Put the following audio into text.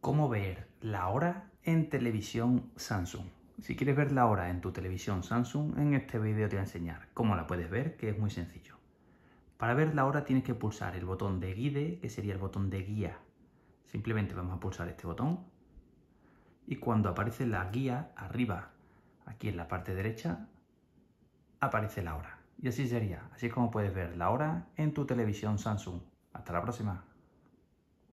cómo ver la hora en televisión Samsung. Si quieres ver la hora en tu televisión Samsung, en este vídeo te voy a enseñar cómo la puedes ver, que es muy sencillo. Para ver la hora tienes que pulsar el botón de guide, que sería el botón de guía. Simplemente vamos a pulsar este botón y cuando aparece la guía arriba, aquí en la parte derecha, aparece la hora. Y así sería, así es como puedes ver la hora en tu televisión Samsung. Hasta la próxima.